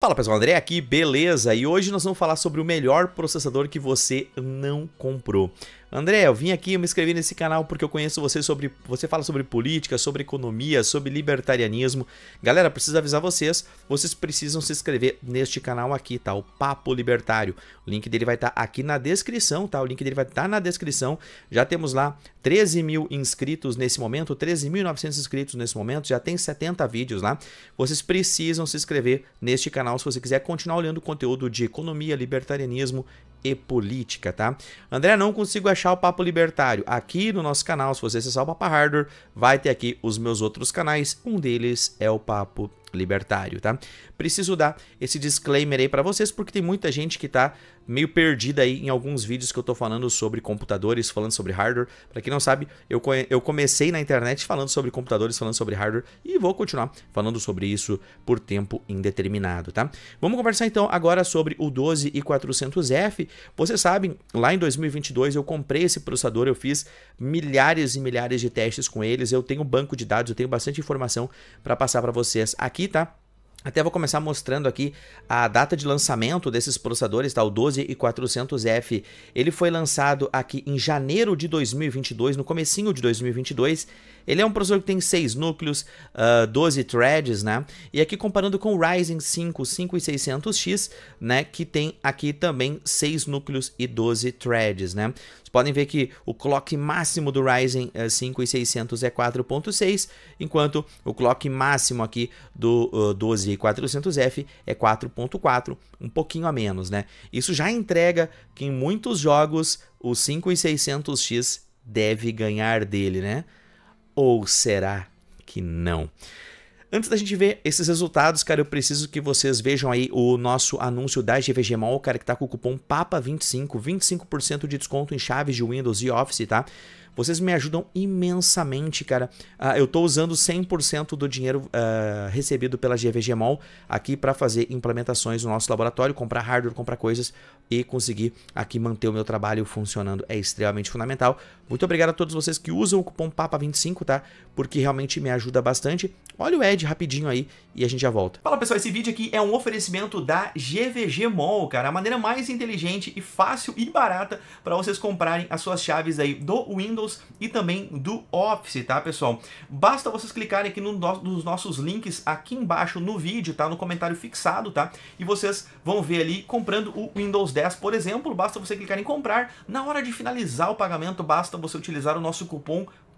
Fala pessoal, André aqui, beleza? E hoje nós vamos falar sobre o melhor processador que você não comprou. André, eu vim aqui, eu me inscrevi nesse canal porque eu conheço você sobre. Você fala sobre política, sobre economia, sobre libertarianismo. Galera, preciso avisar vocês, vocês precisam se inscrever neste canal aqui, tá? O Papo Libertário. O link dele vai estar tá aqui na descrição, tá? O link dele vai estar tá na descrição. Já temos lá 13 mil inscritos nesse momento, 13.900 inscritos nesse momento, já tem 70 vídeos lá. Vocês precisam se inscrever neste canal se você quiser continuar olhando conteúdo de economia, libertarianismo e política, tá? André, não consigo achar o Papo Libertário. Aqui no nosso canal, se você acessar o Papa Hardware, vai ter aqui os meus outros canais. Um deles é o Papo libertário, tá? Preciso dar esse disclaimer aí para vocês porque tem muita gente que tá meio perdida aí em alguns vídeos que eu tô falando sobre computadores, falando sobre hardware. Para quem não sabe, eu, eu comecei na internet falando sobre computadores, falando sobre hardware e vou continuar falando sobre isso por tempo indeterminado, tá? Vamos conversar então agora sobre o 12 e 400F. Vocês sabem, lá em 2022 eu comprei esse processador, eu fiz milhares e milhares de testes com eles, eu tenho banco de dados, eu tenho bastante informação para passar para vocês aqui aqui, tá? Até vou começar mostrando aqui a data de lançamento desses processadores, tá? O 12400F, ele foi lançado aqui em janeiro de 2022, no comecinho de 2022. Ele é um processador que tem 6 núcleos, uh, ah, 12 threads, né? E aqui comparando com o Ryzen 5 5600X, né? Que tem aqui também 6 núcleos e 12 threads, né? Vocês podem ver que o clock máximo do Ryzen 5 ah, e é 4.6, enquanto o clock máximo aqui do uh, ah, 12 e 400F é 4.4, um pouquinho a menos, né? Isso já entrega que em muitos jogos o 5600X deve ganhar dele, né? Ou será que não? Antes da gente ver esses resultados, cara, eu preciso que vocês vejam aí o nosso anúncio da GVG Mall, cara, que tá com o cupom PAPA25, 25% de desconto em chaves de Windows e Office, tá? Vocês me ajudam imensamente, cara. Uh, eu estou usando 100% do dinheiro uh, recebido pela GVG Mall aqui para fazer implementações no nosso laboratório, comprar hardware, comprar coisas e conseguir aqui manter o meu trabalho funcionando é extremamente fundamental. Muito obrigado a todos vocês que usam o cupom PAPA25, tá? Porque realmente me ajuda bastante. Olha o Ed rapidinho aí e a gente já volta. Fala pessoal, esse vídeo aqui é um oferecimento da GVG Mall, cara. A maneira mais inteligente e fácil e barata para vocês comprarem as suas chaves aí do Windows e também do Office, tá pessoal? Basta vocês clicarem aqui no, nos nossos links aqui embaixo no vídeo, tá? No comentário fixado, tá? E vocês vão ver ali comprando o Windows 10, por exemplo, basta você clicar em comprar. Na hora de finalizar o pagamento, basta você utilizar o nosso cupom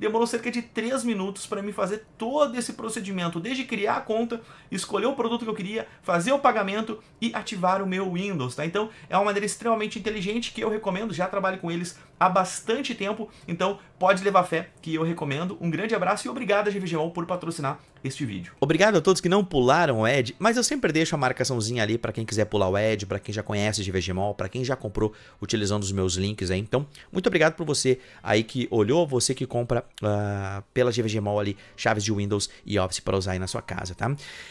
demorou cerca de 3 minutos para me fazer todo esse procedimento, desde criar a conta, escolher o produto que eu queria, fazer o pagamento e ativar o meu Windows, tá? Então, é uma maneira extremamente inteligente que eu recomendo, já trabalho com eles há bastante tempo, então pode levar fé que eu recomendo. Um grande abraço e obrigado a GVGMO por patrocinar este vídeo. Obrigado a todos que não pularam o Ed, mas eu sempre deixo a marcaçãozinha ali para quem quiser pular o Ed, para quem já conhece GVGMO, para quem já comprou utilizando os meus links aí. Então, muito obrigado por você aí que olhou, você que compra uh, pela GVG Mall ali, chaves de Windows e Office para usar aí na sua casa, tá?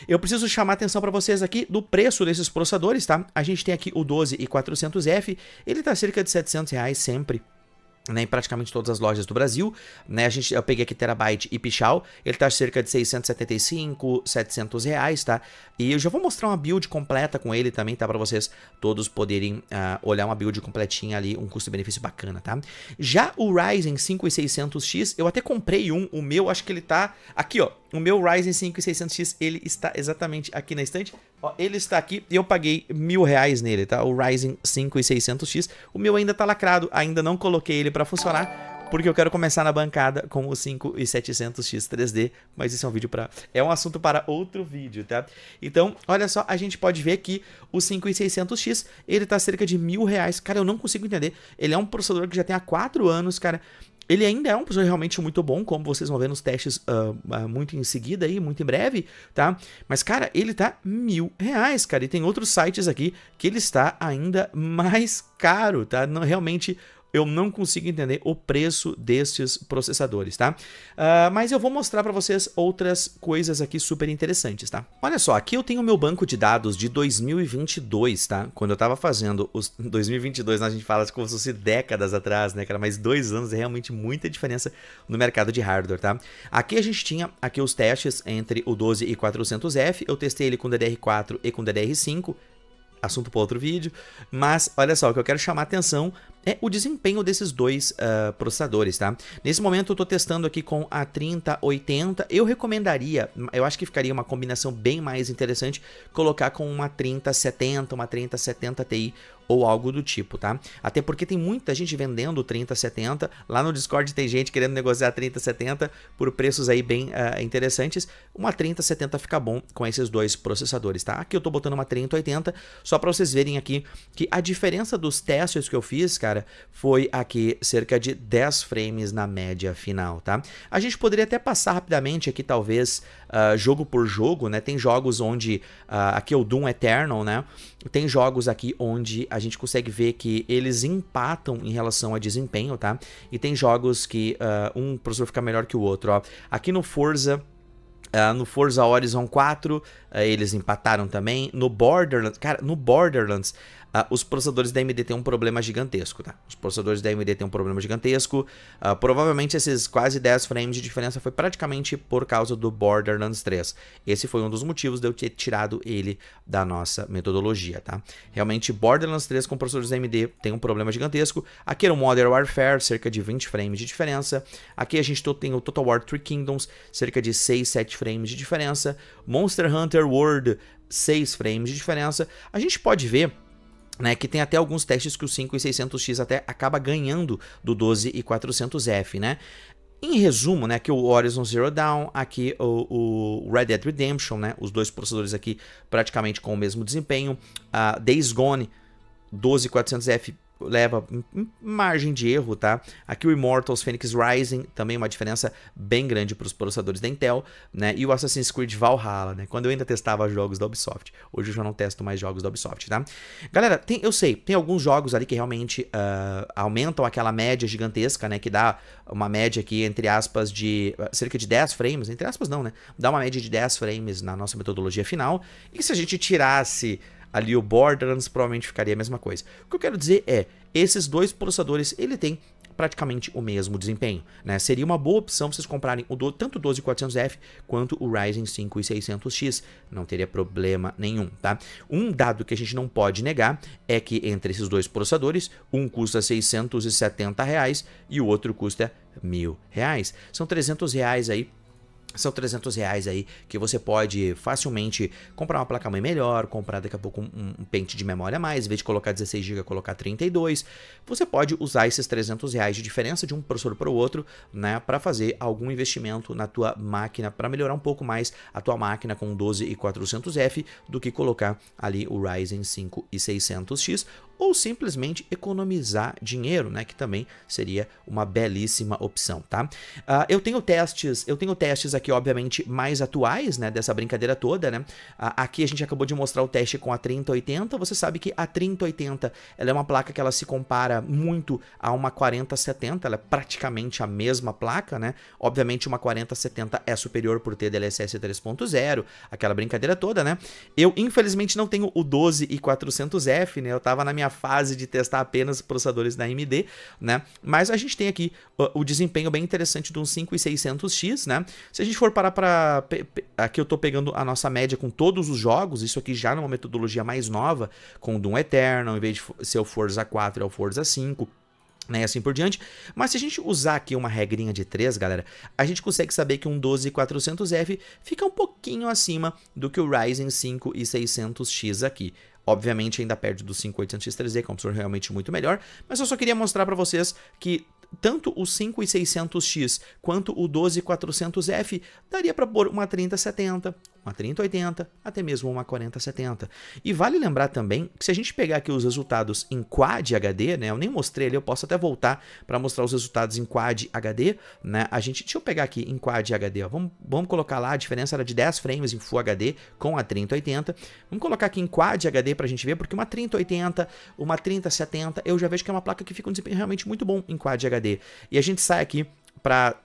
Eu preciso chamar a atenção para vocês aqui do preço desses processadores, tá? A gente tem aqui o 12 e 400F, ele tá cerca de 700 reais sempre, né, em praticamente todas as lojas do Brasil, né, a gente, eu peguei aqui Terabyte e Pichal, ele tá cerca de 675, 700 reais, tá, e eu já vou mostrar uma build completa com ele também, tá, pra vocês todos poderem uh, olhar uma build completinha ali, um custo-benefício bacana, tá. Já o Ryzen 5600X, eu até comprei um, o meu, acho que ele tá, aqui ó, o meu Ryzen 5 600X, ele está exatamente aqui na estante. Ó, ele está aqui e eu paguei mil reais nele, tá? O Ryzen 5 600X. O meu ainda está lacrado, ainda não coloquei ele para funcionar porque eu quero começar na bancada com o 5700X 3D, mas isso é um vídeo para é um assunto para outro vídeo, tá? Então, olha só, a gente pode ver que o 5600X, ele tá cerca de mil reais, cara, eu não consigo entender, ele é um processador que já tem há 4 anos, cara, ele ainda é um professor realmente muito bom, como vocês vão ver nos testes uh, muito em seguida aí, muito em breve, tá? Mas, cara, ele tá mil reais, cara. E tem outros sites aqui que ele está ainda mais caro, tá? Não, realmente eu não consigo entender o preço desses processadores, tá? Uh, mas eu vou mostrar para vocês outras coisas aqui super interessantes, tá? Olha só, aqui eu tenho o meu banco de dados de 2022, tá? Quando eu tava fazendo os 2022, né, a gente fala como se fosse décadas atrás, né, cara? Mas dois anos é realmente muita diferença no mercado de hardware, tá? Aqui a gente tinha aqui os testes entre o 12 e 400F, eu testei ele com DDR4 e com DDR5, assunto para outro vídeo, mas olha só, o que eu quero chamar a atenção é o desempenho desses dois uh, processadores, tá? Nesse momento eu estou testando aqui com a 3080, eu recomendaria, eu acho que ficaria uma combinação bem mais interessante colocar com uma 3070, uma 3070 Ti ou algo do tipo, tá? Até porque tem muita gente vendendo 3070, lá no Discord tem gente querendo negociar 3070 por preços aí bem uh, interessantes. Uma 3070 fica bom com esses dois processadores, tá? Aqui eu tô botando uma 3080, só para vocês verem aqui que a diferença dos testes que eu fiz, cara, foi aqui cerca de 10 frames na média final, tá? A gente poderia até passar rapidamente aqui, talvez, uh, jogo por jogo, né? Tem jogos onde, uh, aqui é o Doom Eternal, né? tem jogos aqui onde a gente consegue ver que eles empatam em relação a desempenho, tá? E tem jogos que uh, um professor fica melhor que o outro, ó. Aqui no Forza... Uh, no Forza Horizon 4, uh, ah, eles empataram também. No Borderlands, cara, no Borderlands, Uh, os processadores da AMD têm um problema gigantesco, tá? Os processadores da AMD têm um problema gigantesco. Uh, provavelmente esses quase 10 frames de diferença foi praticamente por causa do Borderlands 3. Esse foi um dos motivos de eu ter tirado ele da nossa metodologia, tá? Realmente, Borderlands 3 com processadores da AMD tem um problema gigantesco. Aqui era é o Modern Warfare, cerca de 20 frames de diferença. Aqui a gente tem o Total War Three Kingdoms, cerca de 6, 7 frames de diferença. Monster Hunter World, 6 frames de diferença. A gente pode ver né, que tem até alguns testes que o 5 e 600X até acaba ganhando do 12 e 400F, né? Em resumo, né, que o Horizon Zero Dawn, aqui o, o, Red Dead Redemption, né, os dois processadores aqui praticamente com o mesmo desempenho, a Days Gone 12400F leva margem de erro, tá? Aqui o Immortals Phoenix Rising, também uma diferença bem grande para os processadores da Intel, né? E o Assassin's Creed Valhalla, né? Quando eu ainda testava jogos da Ubisoft. Hoje eu já não testo mais jogos da Ubisoft, tá? Galera, tem, eu sei, tem alguns jogos ali que realmente uh, aumentam aquela média gigantesca, né? Que dá uma média aqui, entre aspas, de ah, cerca de 10 frames, entre aspas não, né? Dá uma média de 10 frames na nossa metodologia final. E se a gente tirasse ali o Borderlands provavelmente ficaria a mesma coisa. O que eu quero dizer é, esses dois processadores, ele tem praticamente o mesmo desempenho, né? Seria uma boa opção vocês comprarem o do, tanto o 12400F quanto o Ryzen 5 e 600X, não teria problema nenhum, tá? Um dado que a gente não pode negar é que entre esses dois processadores, um custa 670 reais e o outro custa mil reais. São 300 reais aí são 300 reais aí que você pode facilmente comprar uma placa-mãe melhor, comprar daqui a pouco um, um pente de memória a mais, em vez de colocar 16 GB, colocar 32. Você pode usar esses 300 reais de diferença de um professor para o outro, né, para fazer algum investimento na tua máquina, para melhorar um pouco mais a tua máquina com 12 e 400F do que colocar ali o Ryzen 5 e 600X ou simplesmente economizar dinheiro, né? Que também seria uma belíssima opção, tá? Uh, eu tenho testes, eu tenho testes aqui, obviamente, mais atuais, né? Dessa brincadeira toda, né? Uh, aqui a gente acabou de mostrar o teste com a 3080. Você sabe que a 3080 ela é uma placa que ela se compara muito a uma 4070, ela é praticamente a mesma placa, né? Obviamente, uma 4070 é superior por ter DLSS 3.0, aquela brincadeira toda, né? Eu, infelizmente, não tenho o 12 e 400F, né? Eu tava na minha a fase de testar apenas processadores da AMD, né? Mas a gente tem aqui o, ah, o desempenho bem interessante de um 5600X, né? Se a gente for parar para aqui eu estou pegando a nossa média com todos os jogos, isso aqui já numa metodologia mais nova, com o Doom Eternal, em vez de ser o Forza 4, é o Forza 5 né, assim por diante. Mas se a gente usar aqui uma regrinha de 3, galera, a gente consegue saber que um 12400F fica um pouquinho acima do que o Ryzen 5 e 600X aqui. Obviamente ainda perde do 5800X3Z, que é um sensor realmente muito melhor, mas eu só queria mostrar para vocês que tanto o 5600X quanto o 12400F daria para pôr uma 3070, uma 3080, até mesmo uma 4070. E vale lembrar também que se a gente pegar aqui os resultados em Quad HD, né, eu nem mostrei ali, eu posso até voltar para mostrar os resultados em Quad HD, né, a gente, deixa eu pegar aqui em Quad HD, ó, vamos, vamos colocar lá, a diferença era de 10 frames em Full HD com a 3080, vamos colocar aqui em Quad HD para a gente ver, porque uma 3080, uma 3070, eu já vejo que é uma placa que fica um desempenho realmente muito bom em Quad HD, e a gente sai aqui para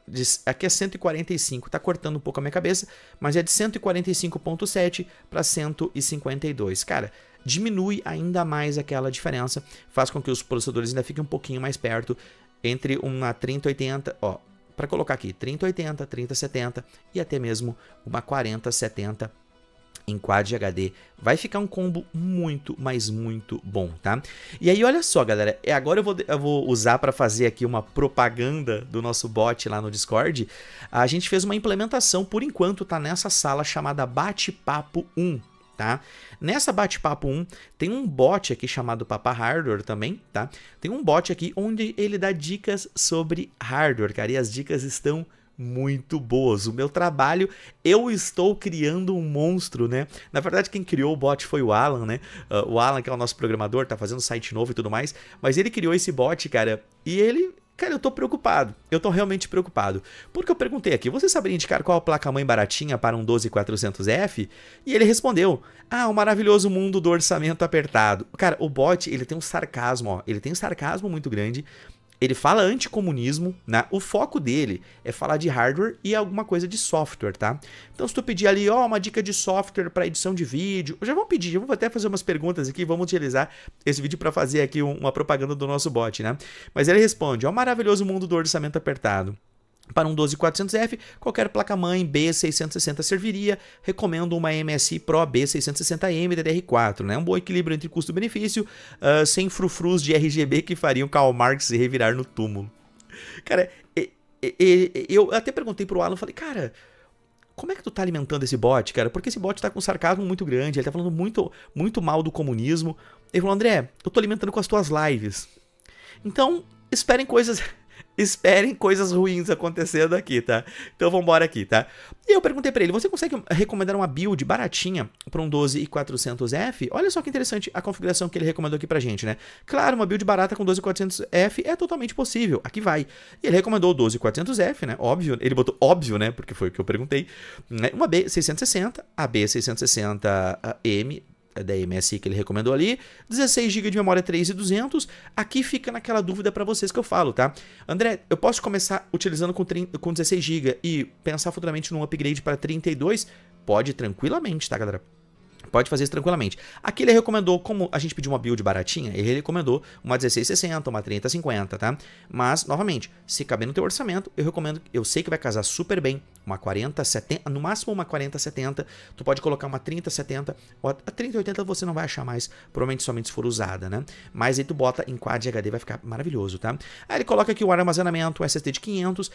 aqui é 145, tá cortando um pouco a minha cabeça, mas é de 145.7 para 152. Cara, diminui ainda mais aquela diferença, faz com que os processadores ainda fiquem um pouquinho mais perto entre uma 3080, ó, para colocar aqui 3080, 3070 e até mesmo uma 4070 em Quad HD. Vai ficar um combo muito, mas muito bom, tá? E aí, olha só, galera. É, agora eu vou, eu vou usar para fazer aqui uma propaganda do nosso bot lá no Discord. A gente fez uma implementação, por enquanto, tá nessa sala chamada Bate-Papo 1, tá? Nessa bate-papo 1, tem um bot aqui chamado Papa Hardware também, tá? Tem um bot aqui onde ele dá dicas sobre hardware, cara, e as dicas estão muito boas. O meu trabalho, eu estou criando um monstro, né? Na verdade, quem criou o bot foi o Alan, né? Uh, o Alan, que é o nosso programador, tá fazendo site novo e tudo mais, mas ele criou esse bot, cara, e ele. Cara, eu tô preocupado. Eu tô realmente preocupado. Porque eu perguntei aqui, você saberia indicar qual a placa-mãe baratinha para um 12400F? E ele respondeu, ah, o um maravilhoso mundo do orçamento apertado. Cara, o bot, ele tem um sarcasmo, ó. Ele tem um sarcasmo muito grande ele fala anticomunismo, né? O foco dele é falar de hardware e alguma coisa de software, tá? Então se tu pedir ali, ó, oh, uma dica de software para edição de vídeo, já vão pedir, já vou até fazer umas perguntas aqui, vamos utilizar esse vídeo para fazer aqui uma propaganda do nosso bot, né? Mas ele responde, ó, oh, maravilhoso mundo do orçamento apertado. Para um 12400F, qualquer placa-mãe B660 serviria. Recomendo uma MSI Pro B660M DDR4, né? Um bom equilíbrio entre custo-benefício, uh, sem frufrus de RGB que fariam Karl Marx se revirar no túmulo. Cara, e, e, e, eu até perguntei pro Alan, falei, cara, como é que tu tá alimentando esse bot, cara? Porque esse bot tá com um sarcasmo muito grande, ele tá falando muito, muito mal do comunismo. Ele falou, André, eu tô alimentando com as tuas lives. Então, esperem coisas Esperem coisas ruins acontecendo aqui, tá? Então vambora aqui, tá? E eu perguntei para ele, você consegue recomendar uma build baratinha para um 12400F? Olha só que interessante a configuração que ele recomendou aqui pra gente, né? Claro, uma build barata com 12400F é totalmente possível, aqui vai. E ele recomendou o 12400F, né? Óbvio, ele botou óbvio, né? Porque foi o que eu perguntei. Né? Uma B660, a B660M é da MSI que ele recomendou ali, 16 GB de memória 3200, aqui fica naquela dúvida para vocês que eu falo, tá? André, eu posso começar utilizando com, 30, com 16 GB e pensar futuramente num upgrade para 32? Pode tranquilamente, tá, galera? Pode fazer isso tranquilamente. Aqui ele recomendou, como a gente pediu uma build baratinha, ele recomendou uma 1660, uma 3050, tá? Mas, novamente, se caber no teu orçamento, eu recomendo, eu sei que vai casar super bem, uma 4070, no máximo uma 4070, tu pode colocar uma 3070, ou a 3080 você não vai achar mais, provavelmente somente se for usada, né? Mas aí tu bota em Quad HD, vai ficar maravilhoso, tá? Aí ele coloca aqui o armazenamento, o SSD de 500,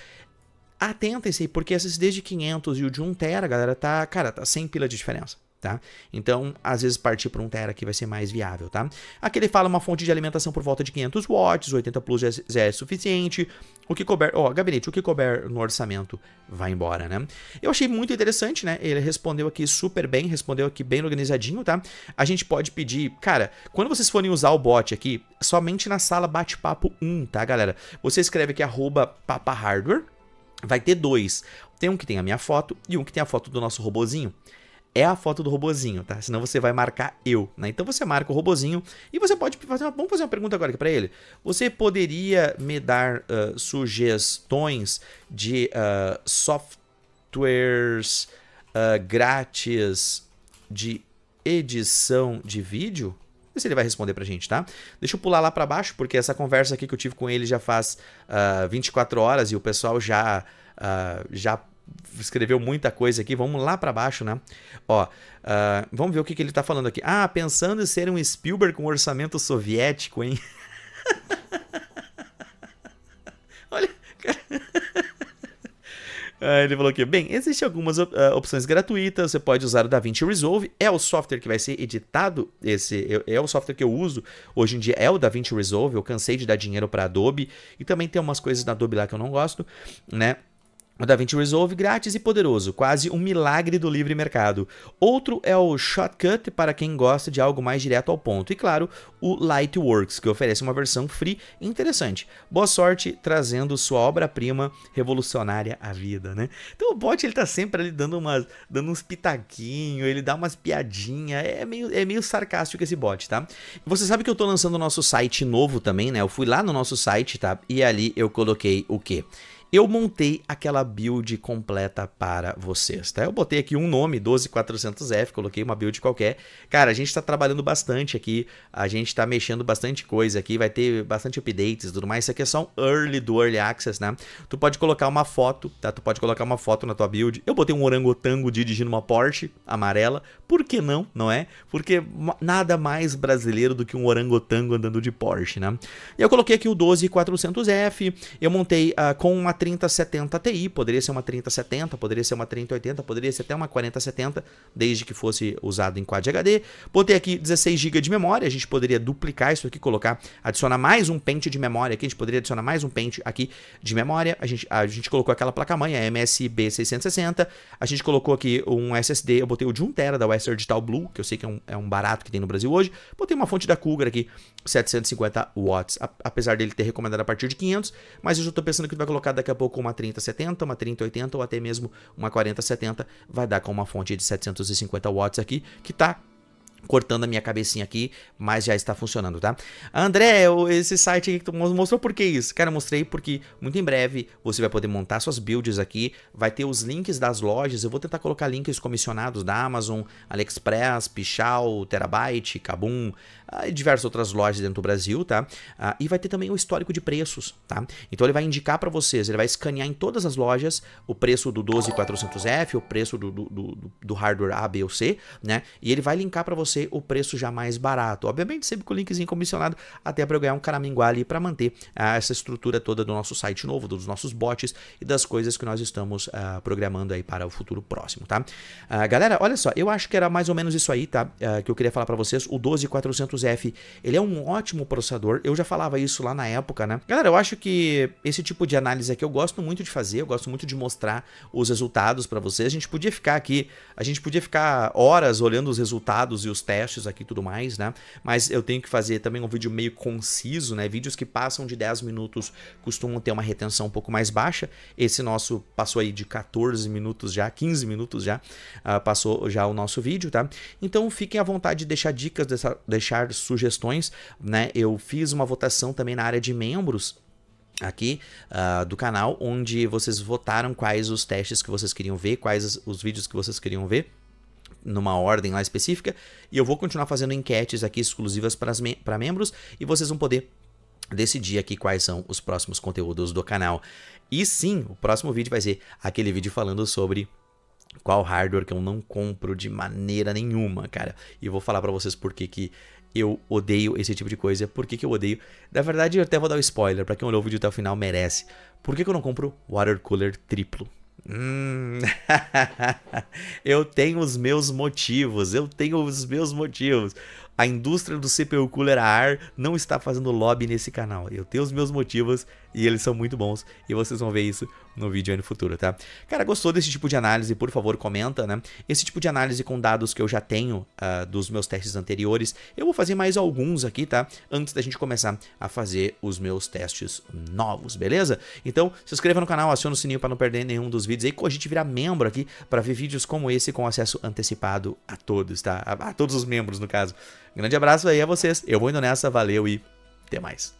atentem-se, porque esses desde 500 e o de 1TB, galera, tá, cara, tá sem pila de diferença. Tá? Então, às vezes partir para um tera aqui vai ser mais viável, tá? Aqui ele fala uma fonte de alimentação por volta de 500 watts, 80 plus já é, é suficiente. O que couber, ó, oh, gabinete, o que couber no orçamento vai embora, né? Eu achei muito interessante, né? Ele respondeu aqui super bem, respondeu aqui bem organizadinho, tá? A gente pode pedir, cara, quando vocês forem usar o bot aqui, somente na sala bate-papo 1, tá, galera? Você escreve aqui arroba papahardware, vai ter dois. Tem um que tem a minha foto e um que tem a foto do nosso robozinho é a foto do robozinho, tá? Senão você vai marcar eu, né? Então você marca o robozinho e você pode fazer uma, vamos fazer uma pergunta agora aqui para ele. Você poderia me dar uh, sugestões de uh, softwares uh, grátis de edição de vídeo? se ele vai responder pra gente, tá? Deixa eu pular lá para baixo, porque essa conversa aqui que eu tive com ele já faz uh, 24 horas e o pessoal já, uh, já escreveu muita coisa aqui. Vamos lá para baixo, né? Ó, uh, vamos ver o que, que ele está falando aqui. Ah, pensando em ser um Spielberg com orçamento soviético, hein? Olha, cara. Ah, ele falou aqui, bem, existem algumas op ah, opções gratuitas, você pode usar o DaVinci Resolve, é o software que vai ser editado, esse é, é o software que eu uso hoje em dia, é o DaVinci Resolve, eu cansei de dar dinheiro para Adobe, e também tem umas coisas da Adobe lá que eu não gosto, né? O DaVinci Resolve grátis e poderoso, quase um milagre do livre mercado. Outro é o Shotcut para quem gosta de algo mais direto ao ponto. E claro, o Lightworks, que oferece uma versão free interessante. Boa sorte trazendo sua obra-prima revolucionária à vida, né? Então o bot ele tá sempre ali dando umas dando uns pitaquinhos, ele dá umas piadinha, é meio é meio sarcástico esse bot, tá? Você sabe que eu tô lançando o nosso site novo também, né? Eu fui lá no nosso site, tá? E ali eu coloquei o quê? eu montei aquela build completa para vocês, tá? Eu botei aqui um nome, 12400F, coloquei uma build qualquer. Cara, a gente está trabalhando bastante aqui, a gente está mexendo bastante coisa aqui, vai ter bastante updates e tudo mais. Isso aqui é só um early do Early Access, né? Tu pode colocar uma foto, tá? Tu pode colocar uma foto na tua build. Eu botei um orangotango dirigindo uma Porsche amarela, por que não, não é? Porque nada mais brasileiro do que um orangotango andando de Porsche, né? E eu coloquei aqui o 12400F, eu montei uh, com uma 3070 Ti, poderia ser uma 3070, poderia ser uma 3080, poderia ser até uma 4070, desde que fosse usado em Quad HD. Botei aqui 16 GB de memória, a gente poderia duplicar isso aqui, colocar, adicionar mais um pente de memória aqui, a gente poderia adicionar mais um pente aqui de memória. A gente, a gente colocou aquela placa-mãe, a MSB 660, a gente colocou aqui um SSD, eu botei o de 1TB da Western Digital Blue, que eu sei que é um, é um barato que tem no Brasil hoje. Botei uma fonte da Cougar aqui, 750 watts, apesar dele ter recomendado a partir de 500, mas eu já estou pensando que vai colocar daqui daqui a pouco uma 3070, uma 3080 ou até mesmo uma 4070 vai dar com uma fonte de 750 watts aqui que está cortando a minha cabecinha aqui, mas já está funcionando, tá? André, esse site que tu mostrou por que isso? Cara, eu mostrei porque muito em breve você vai poder montar suas builds aqui, vai ter os links das lojas, eu vou tentar colocar links comissionados da Amazon, AliExpress, Pichal, Terabyte, Kabum, ah, e diversas outras lojas dentro do Brasil, tá? Ah, e vai ter também o histórico de preços, tá? Então ele vai indicar para vocês, ele vai escanear em todas as lojas o preço do 12400F, o preço do, do, do, do hardware A, B ou C, né? E ele vai linkar para vocês você o preço já mais barato. Obviamente, sempre com o linkzinho comissionado, até para eu ganhar um caraminguá ali para manter ah, essa estrutura toda do nosso site novo, dos nossos bots e das coisas que nós estamos ah, programando aí para o futuro próximo, tá? Ah, galera, olha só, eu acho que era mais ou menos isso aí, tá? Ah, que eu queria falar para vocês. O 12400F, ele é um ótimo processador. Eu já falava isso lá na época, né? Galera, eu acho que esse tipo de análise aqui eu gosto muito de fazer, eu gosto muito de mostrar os resultados para vocês. A gente podia ficar aqui, a gente podia ficar horas olhando os resultados e os os testes aqui e tudo mais, né? Mas eu tenho que fazer também um vídeo meio conciso, né? Vídeos que passam de 10 minutos costumam ter uma retenção um pouco mais baixa. Esse nosso passou aí de 14 minutos já, 15 minutos já, uh, passou já o nosso vídeo, tá? Então fiquem à vontade de deixar dicas, deixar, deixar sugestões, né? Eu fiz uma votação também na área de membros aqui uh, do canal, onde vocês votaram quais os testes que vocês queriam ver, quais os vídeos que vocês queriam ver numa ordem lá específica. E eu vou continuar fazendo enquetes aqui exclusivas para, me membros e vocês vão poder decidir aqui quais são os próximos conteúdos do canal. E sim, o próximo vídeo vai ser aquele vídeo falando sobre qual hardware que eu não compro de maneira nenhuma, cara. E vou falar para vocês por que que eu odeio esse tipo de coisa, por que, que eu odeio. Na verdade, eu até vou dar um spoiler, para quem olhou o vídeo até o final merece. Por que, que eu não compro water cooler triplo? Hum, eu tenho os meus motivos, eu tenho os meus motivos. A indústria do CPU Cooler ar não está fazendo lobby nesse canal. Eu tenho os meus motivos e eles são muito bons e vocês vão ver isso no vídeo aí no futuro, tá? Cara, gostou desse tipo de análise? Por favor, comenta, né? Esse tipo de análise com dados que eu já tenho uh, dos meus testes anteriores, eu vou fazer mais alguns aqui, tá? Antes da gente começar a fazer os meus testes novos, beleza? Então, se inscreva no canal, aciona o sininho para não perder nenhum dos vídeos e a gente virar membro aqui para ver vídeos como esse com acesso antecipado a todos, tá? a, a todos os membros, no caso. Grande abraço aí a vocês. Eu vou indo nessa, valeu e até mais.